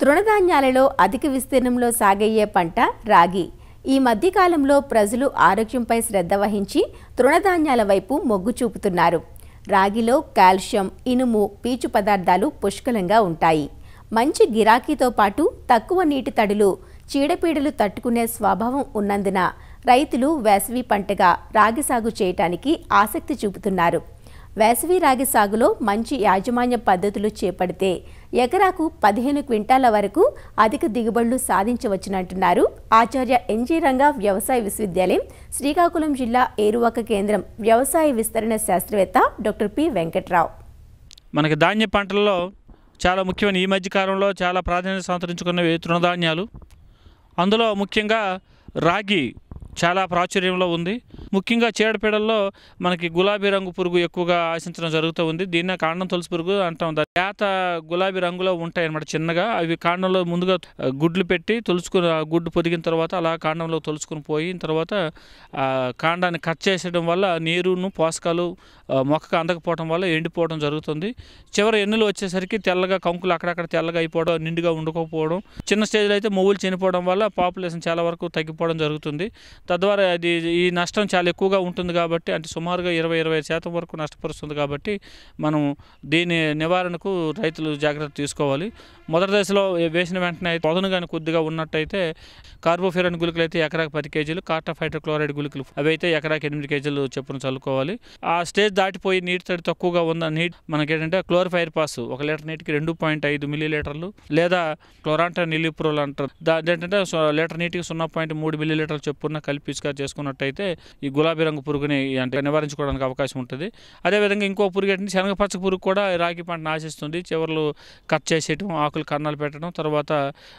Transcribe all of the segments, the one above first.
తృణధాన్యాలలో అధిక విస్తీర్ణంలో సాగయ్యే పంట రాగి ఈ మధ్యకాలంలో ప్రజలు ఆరోగ్యంపై శ్రద్ధ వహించి తృణధాన్యాల వైపు మొగ్గు చూపుతున్నారు రాగిలో కాల్షియం ఇనుము పీచు పదార్థాలు పుష్కలంగా ఉంటాయి మంచి గిరాకీతో పాటు తక్కువ నీటి తడులు చీడపీడలు తట్టుకునే స్వభావం ఉన్నందున రైతులు వేసవి పంటగా రాగి సాగు చేయటానికి ఆసక్తి చూపుతున్నారు వేసవి రాగి సాగులో మంచి యాజమాన్య పద్ధతులు చేపడితే ఎకరాకు పదిహేను క్వింటాల వరకు అధిక దిగుబడులు సాధించవచ్చునంటున్నారు ఆచార్య ఎన్జీ రంగా వ్యవసాయ విశ్వవిద్యాలయం శ్రీకాకుళం జిల్లా ఏరువాక కేంద్రం వ్యవసాయ విస్తరణ శాస్త్రవేత్త డాక్టర్ పి వెంకట్రావు మనకి ధాన్య పంటల్లో చాలా ముఖ్యమైన ఈ మధ్యకాలంలో చాలా ప్రాధాన్యత సంతరించుకున్నవి తృణధాన్యాలు అందులో ముఖ్యంగా రాగి చాలా ప్రాచుర్యంలో ఉంది ముఖ్యంగా చీడపీడల్లో మనకి గులాబీ రంగు పురుగు ఎక్కువగా ఆశించడం జరుగుతూ ఉంది దీన్ని కాండం తులసి పురుగు అంటాం లేత గులాబీ రంగులో ఉంటాయి అనమాట చిన్నగా అవి కాండంలో ముందుగా గుడ్లు పెట్టి తులుచుకుని గుడ్డు పొదిగిన తర్వాత అలా కాండంలో తులుచుకుని పోయిన తర్వాత కాండాన్ని కట్ చేసేయడం వల్ల నీరును పోషకాలు మొక్కకు అందకపోవడం వల్ల ఎండిపోవడం జరుగుతుంది చివరి ఎన్నులు వచ్చేసరికి తెల్లగా కంకులు అక్కడక్కడ తెల్లగా అయిపోవడం నిండుగా ఉండకపోవడం చిన్న స్టేజ్లో అయితే మొవ్వులు చనిపోవడం వల్ల పాపులేషన్ చాలా వరకు తగ్గిపోవడం జరుగుతుంది తద్వారా అది ఈ నష్టం చాలా ఎక్కువగా ఉంటుంది కాబట్టి అంటే సుమారుగా ఇరవై ఇరవై శాతం వరకు నష్టపరుస్తుంది కాబట్టి మనం దీని నివారణకు రైతులు జాగ్రత్త తీసుకోవాలి మొదటి దశలో వేసిన వెంటనే పొదను కానీ కొద్దిగా ఉన్నట్టయితే కార్బోఫెరాన్ గుళికలు అయితే ఎకరాకు పది కేజీలు కార్టాఫైటర్ క్లోరైడ్ గుళికలు అవి అయితే ఎకరాకి ఎనిమిది కేజీలు చెప్పును చల్లుకోవాలి ఆ స్టేజ్ దాటిపోయి నీటి తడి తక్కువగా ఉన్న మనకి ఏంటంటే క్లోరిఫైర్ పాస్ ఒక లీటర్ నీటికి రెండు పాయింట్ ఐదు మిల్లీ లీటర్లు లేదా క్లోరాంటా నిలిప్రోల్ అంటారు దాని ఏంటంటే లీటర్ నీటికి సున్నా పాయింట్ మూడు మిల్లీ లీటర్లు చెప్పున్న కలిపి కలిపి పిచికారి చేసుకున్నట్టయితే ఈ గులాబీ రంగు పురుగుని అంటే నివారించుకోవడానికి అవకాశం ఉంటుంది అదేవిధంగా ఇంకో పురుగు శనగ శనగపచ్చ పురుగు కూడా రాగి పంట నాశిస్తుంది చివర్లు కట్ చేసేయటం ఆకులు కన్నాలు పెట్టడం తర్వాత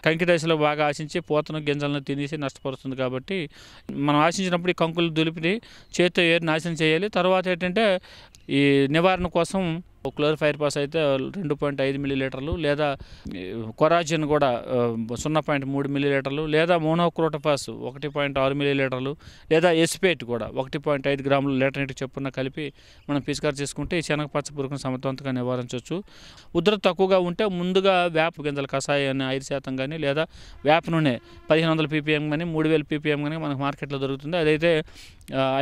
కంకి దశలో బాగా ఆశించి పూతను గింజలను తినేసి నష్టపరుస్తుంది కాబట్టి మనం ఆశించినప్పుడు ఈ కంకులు దులిపిని చేతితో ఏరి నాశనం చేయాలి తర్వాత ఏంటంటే ఈ నివారణ కోసం క్లోరిఫైర్ పాస్ అయితే రెండు పాయింట్ ఐదు మిల్లీలీటర్లు లేదా కొరాజిన్ కూడా సున్నా పాయింట్ మూడు మిల్లీలీటర్లు లేదా మోనోక్రోటపాస్ ఒకటి పాయింట్ ఆరు మిల్లీలీటర్లు లేదా ఎస్పేట్ కూడా ఒకటి పాయింట్ ఐదు గ్రాములు లీటర్ నీటికి చెప్పున కలిపి మనం పిచికారు చేసుకుంటే ఈ శనగ పచ్చ పురుగును సమర్థవంతంగా నివారించవచ్చు ఉధృత తక్కువగా ఉంటే ముందుగా వేప గింజల కషాయాన్ని ఐదు శాతం కానీ లేదా వేప నూనె పదిహేను వందల పీపీఎం కానీ మూడు వేల పీపీఎం కానీ మనకు మార్కెట్లో దొరుకుతుంది అదైతే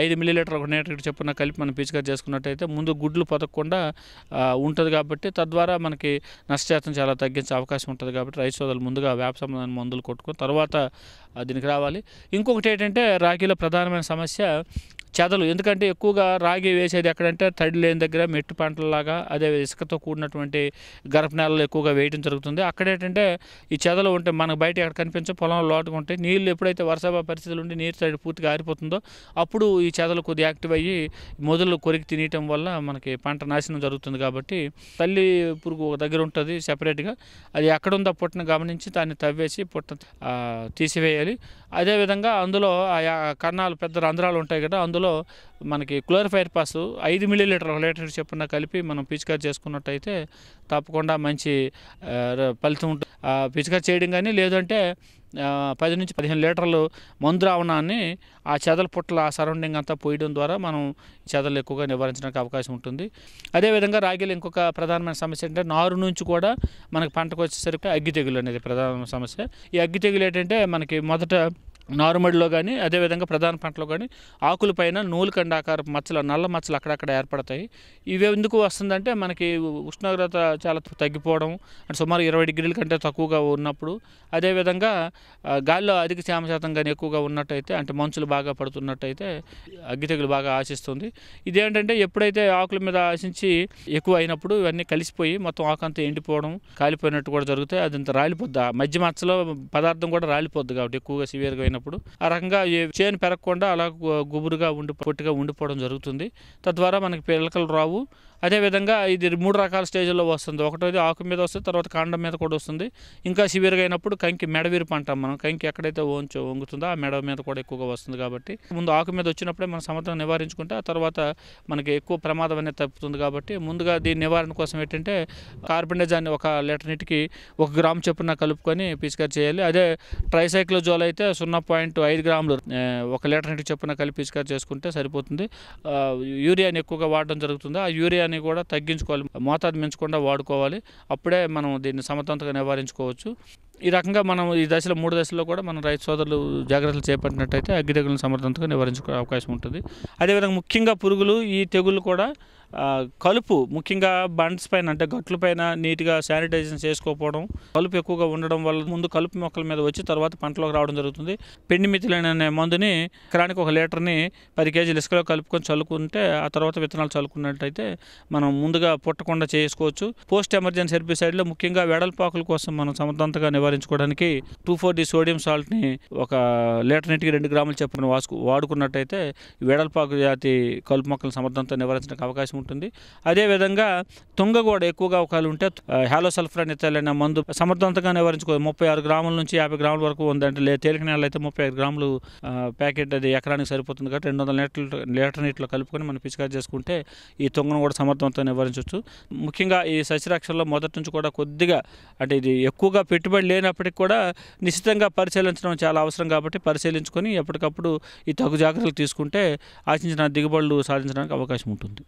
ఐదు మిల్లీలీటర్ ఒక నీటర్ చెప్పున కలిపి మనం పీచిగా చేసుకున్నట్టయితే ముందు గుడ్లు పతకకుండా ఉంటుంది కాబట్టి తద్వారా మనకి నష్టజాతం చాలా తగ్గించే అవకాశం ఉంటుంది కాబట్టి రైతు సోదరులు ముందుగా వేప సంబంధమైన మందులు కొట్టుకుని తర్వాత దీనికి రావాలి ఇంకొకటి ఏంటంటే రాగిలో ప్రధానమైన సమస్య చెదలు ఎందుకంటే ఎక్కువగా రాగి వేసేది ఎక్కడంటే తడి లేని దగ్గర మెట్టు పంటలలాగా అదే ఇసుకతో కూడినటువంటి గర్భనాలలో ఎక్కువగా వేయడం జరుగుతుంది అక్కడ ఏంటంటే ఈ చెదలు ఉంటే మనకు బయట ఎక్కడ కనిపించే పొలంలో లోటుగా ఉంటాయి నీళ్ళు ఎప్పుడైతే వర్షాభ పరిస్థితులు ఉండి నీరు తడి పూర్తిగా ఆరిపోతుందో అప్పుడు ఈ చెదలు కొద్దిగా యాక్టివ్ అయ్యి మొదలు కొరికి తినేయటం వల్ల మనకి పంట నాశనం జరుగుతుంది కాబట్టి తల్లి పురుగు ఒక దగ్గర ఉంటుంది సపరేట్గా అది ఎక్కడుందో పుట్టను గమనించి దాన్ని తవ్వేసి పుట్ట తీసివేయాలి ఉంటాయి అదేవిధంగా అందులో ఆ కన్నాలు పెద్ద రంధ్రాలు ఉంటాయి కదా అందులో మనకి క్లోరిఫైర్ పాస్ ఐదు మిల్లీ లీటర్ ఒక లీటర్ చెప్పిన కలిపి మనం పిచికారి చేసుకున్నట్టయితే తప్పకుండా మంచి ఫలితం ఉంటుంది పిచికారి చేయడం కానీ లేదంటే పది నుంచి పదిహేను లీటర్లు మందు రావణాన్ని ఆ చెదల పుట్ల సరౌండింగ్ అంతా పోయడం ద్వారా మనం చెదలు ఎక్కువగా నివారించడానికి అవకాశం ఉంటుంది అదేవిధంగా రాగిలు ఇంకొక ప్రధానమైన సమస్య ఏంటంటే నారు నుంచి కూడా మనకి పంటకు వచ్చేసరికి అగ్గి తెగులు అనేది ప్రధాన సమస్య ఈ అగ్గి తెగులు ఏంటంటే మనకి మొదట నారుమడిలో కానీ అదేవిధంగా ప్రధాన పంటలో కానీ ఆకులపైన నూలుకండ ఆకార మచ్చలు నల్ల మచ్చలు అక్కడక్కడ ఏర్పడతాయి ఇవి ఎందుకు వస్తుందంటే మనకి ఉష్ణోగ్రత చాలా తగ్గిపోవడం అంటే సుమారు ఇరవై డిగ్రీల కంటే తక్కువగా ఉన్నప్పుడు అదేవిధంగా గాలిలో అధిక తేమ శాతం కానీ ఎక్కువగా ఉన్నట్టయితే అంటే మంచులు బాగా పడుతున్నట్టయితే అగ్గి తెగులు బాగా ఆశిస్తుంది ఇదేంటంటే ఎప్పుడైతే ఆకుల మీద ఆశించి ఎక్కువ అయినప్పుడు ఇవన్నీ కలిసిపోయి మొత్తం ఆకంతా ఎండిపోవడం కాలిపోయినట్టు కూడా జరుగుతాయి అదంతా రాలిపోద్ది మధ్య మచ్చలో పదార్థం కూడా రాలిపోద్ది కాబట్టి ఎక్కువగా సివియర్గా పెరిగినప్పుడు ఆ రకంగా చేను పెరగకుండా అలా గుబురుగా ఉండి పొట్టిగా ఉండిపోవడం జరుగుతుంది తద్వారా మనకి పిల్లకలు రావు అదేవిధంగా ఇది మూడు రకాల స్టేజ్లో వస్తుంది ఒకటోది ఆకు మీద వస్తుంది తర్వాత కాండం మీద కూడా వస్తుంది ఇంకా సివియర్గా అయినప్పుడు కంకి మెడవీరుపు అంటాం మనం కంకి ఎక్కడైతే వంచు వంగుతుందో ఆ మెడ మీద కూడా ఎక్కువగా వస్తుంది కాబట్టి ముందు ఆకు మీద వచ్చినప్పుడే మనం సమర్థం నివారించుకుంటే ఆ తర్వాత మనకి ఎక్కువ ప్రమాదం అనేది తప్పుతుంది కాబట్టి ముందుగా దీని నివారణ కోసం ఏంటంటే కార్బెండజాన్ని ఒక లీటర్ నీటికి ఒక గ్రామ్ చొప్పున కలుపుకొని పిచికారి చేయాలి అదే జోల్ అయితే సున్నా పాయింట్ ఐదు గ్రాములు ఒక లీటర్ నీటికి చొప్పున కలిపి పిచికారి చేసుకుంటే సరిపోతుంది యూరియాని ఎక్కువగా వాడడం జరుగుతుంది ఆ యూరియా కాలుష్యాన్ని కూడా తగ్గించుకోవాలి మోతాదు మించకుండా వాడుకోవాలి అప్పుడే మనం దీన్ని సమతంతగా నివారించుకోవచ్చు ఈ రకంగా మనం ఈ దశలో మూడు దశల్లో కూడా మనం రైతు సోదరులు జాగ్రత్తలు చేపట్టినట్టయితే అగ్గి తెగులను సమర్థవంతంగా నివారించుకునే అవకాశం ఉంటుంది అదేవిధంగా ముఖ్యంగా పురుగులు ఈ తెగులు కూడా కలుపు ముఖ్యంగా బండ్స్ పైన అంటే గట్ల పైన నీట్గా శానిటైజేషన్ చేసుకోకపోవడం కలుపు ఎక్కువగా ఉండడం వల్ల ముందు కలుపు మొక్కల మీద వచ్చి తర్వాత పంటలోకి రావడం జరుగుతుంది పిండి మిథిలైన అనే మందుని ఎకరానికి ఒక లీటర్ని పది కేజీలు ఇసుకలో కలుపుకొని చల్లుకుంటే ఆ తర్వాత విత్తనాలు చల్లుకున్నట్టయితే మనం ముందుగా పుట్టకుండా చేసుకోవచ్చు పోస్ట్ ఎమర్జెన్సీ సైడ్లో ముఖ్యంగా వెడల్పాకుల కోసం మనం సమర్థంతంగా నివారించుకోవడానికి టూ ఫోర్ డి సోడియం సాల్ట్ని ఒక లీటర్ నీటికి రెండు గ్రాములు చెప్పిన వాసుకు వాడుకున్నట్టయితే వేడల్పాకు జాతి కలుపు మొక్కల సమర్థంతో నివారించడానికి అవకాశం ఉంటుంది అదేవిధంగా తుంగ కూడా ఎక్కువగా అవకాశాలు ఉంటే హ్యాలో సల్ఫర్ అనేది అనే మందు సమర్థవంతంగా నివారించుకో ముప్పై ఆరు గ్రాముల నుంచి యాభై గ్రాముల వరకు ఉందంటే తేలిక నెలలు అయితే ముప్పై ఐదు గ్రాములు ప్యాకెట్ అది ఎకరానికి సరిపోతుంది కాబట్టి రెండు వందల లీటర్ లీటర్ నీటిలో కలుపుకొని మనం పిచికారి చేసుకుంటే ఈ తుంగను కూడా సమర్థవంతంగా నివారించవచ్చు ముఖ్యంగా ఈ సస్యరక్షణలో మొదటి నుంచి కూడా కొద్దిగా అంటే ఇది ఎక్కువగా పెట్టుబడి లేనప్పటికి కూడా నిశ్చితంగా పరిశీలించడం చాలా అవసరం కాబట్టి పరిశీలించుకొని ఎప్పటికప్పుడు ఈ తగు జాగ్రత్తలు తీసుకుంటే ఆశించిన దిగుబడులు సాధించడానికి అవకాశం ఉంటుంది